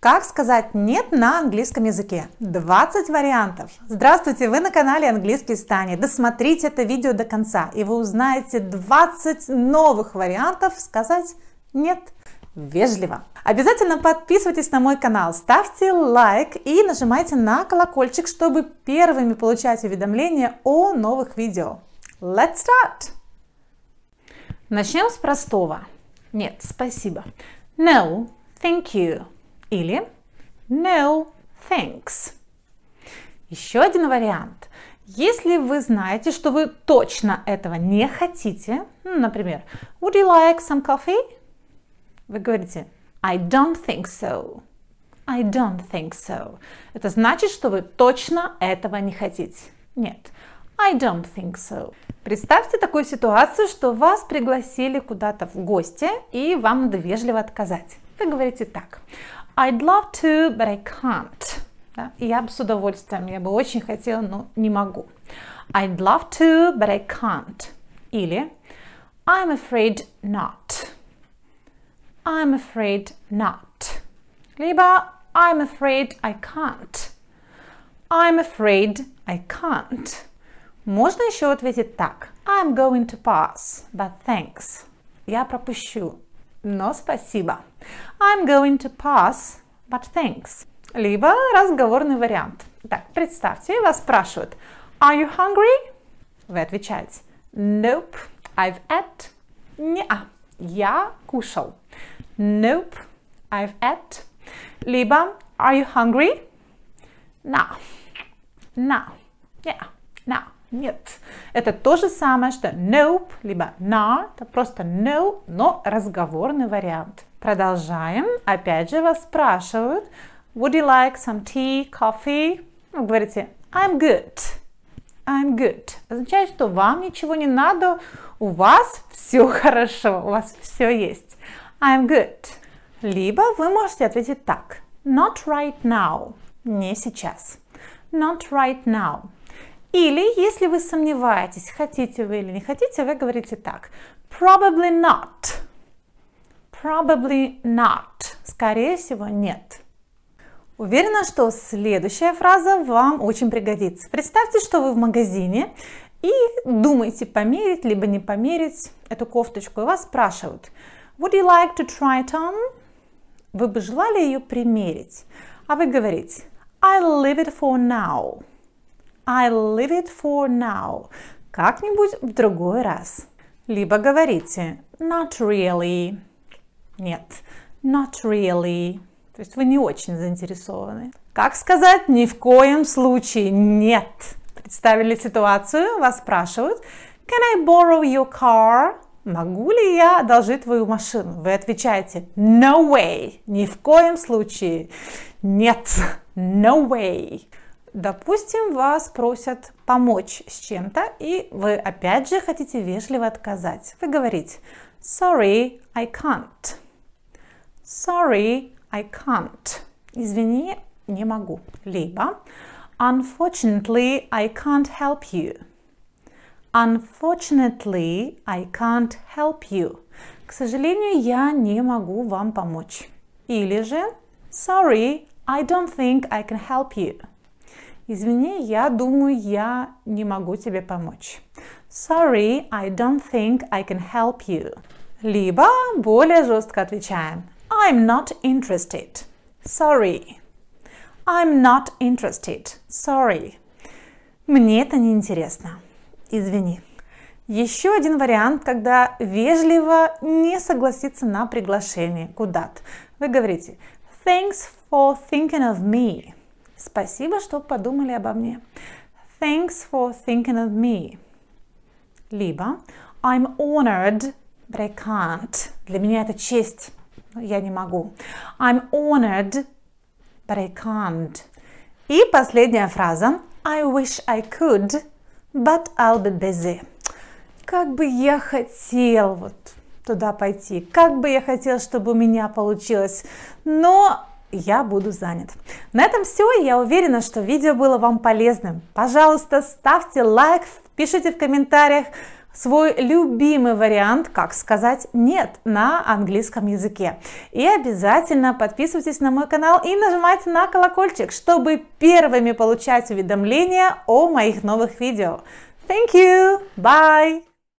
Как сказать «нет» на английском языке? 20 вариантов. Здравствуйте, вы на канале «Английский с Досмотрите это видео до конца, и вы узнаете 20 новых вариантов сказать «нет» вежливо. Обязательно подписывайтесь на мой канал, ставьте лайк и нажимайте на колокольчик, чтобы первыми получать уведомления о новых видео. Let's start! Начнем с простого. Нет, спасибо. No, thank you. Или no thanks. Еще один вариант. Если вы знаете, что вы точно этого не хотите, ну, например, would you like some coffee? Вы говорите I don't think so. I don't think so. Это значит, что вы точно этого не хотите. Нет. I don't think so. Представьте такую ситуацию, что вас пригласили куда-то в гости и вам надо вежливо отказать. Вы говорите так. I'd love to, but I can't. Да? Я бы с удовольствием, я бы очень хотела, но не могу. I'd love to, but I can't. Или I'm afraid not. I'm afraid not. Либо I'm afraid I can't. I'm afraid I can't. Можно еще ответить так. I'm going to pass, but thanks. Я пропущу, но спасибо. I'm going to pass, but thanks. Либо разговорный вариант. Так, представьте, вас спрашивают Are you hungry? Вы отвечаете Nope, I've ate. Неа, я кушал. Nope, I've ate. Либо Are you hungry? No, no, yeah, no. Нет. Это то же самое, что nope, либо not, просто no, но разговорный вариант. Продолжаем. Опять же вас спрашивают, would you like some tea, coffee? Вы ну, говорите, I'm good. I'm good. Означает, что вам ничего не надо, у вас все хорошо, у вас все есть. I'm good. Либо вы можете ответить так. Not right now. Не сейчас. Not right now. Или, если вы сомневаетесь, хотите вы или не хотите, вы говорите так. Probably not. Probably not. Скорее всего, нет. Уверена, что следующая фраза вам очень пригодится. Представьте, что вы в магазине и думаете, померить либо не померить эту кофточку. И вас спрашивают, would you like to try it on? Вы бы желали ее примерить? А вы говорите, I'll leave it for now. I leave it for now. Как-нибудь в другой раз. Либо говорите not really. Нет, not really. То есть вы не очень заинтересованы. Как сказать ни в коем случае нет? Представили ситуацию, вас спрашивают Can I borrow your car? Могу ли я одолжить твою машину? Вы отвечаете No way! Ни в коем случае. Нет. No way. Допустим, вас просят помочь с чем-то, и вы опять же хотите вежливо отказать. Вы говорите «Sorry, I can't». «Sorry, I can't». «Извини, не могу». Либо «Unfortunately, I can't help you». Unfortunately, I can't help you. К сожалению, я не могу вам помочь. Или же Sorry, I don't think I can help you. Извини, я думаю, я не могу тебе помочь. Sorry, I don't think I can help you. Либо более жестко отвечаем. I'm not interested. Sorry. I'm not interested. Sorry. Мне это не интересно. Извини. Еще один вариант, когда вежливо не согласиться на приглашение куда-то. Вы говорите, thanks for thinking of me. Спасибо, что подумали обо мне. Thanks for thinking of me. Либо I'm honored, but I can't. Для меня это честь, я не могу. I'm honored, but I can't. И последняя фраза I wish I could, but I'll be busy. Как бы я хотел вот туда пойти, как бы я хотел, чтобы у меня получилось, но я буду занят. На этом все. Я уверена, что видео было вам полезным. Пожалуйста, ставьте лайк, пишите в комментариях свой любимый вариант, как сказать «нет» на английском языке. И обязательно подписывайтесь на мой канал и нажимайте на колокольчик, чтобы первыми получать уведомления о моих новых видео. Thank you! Bye!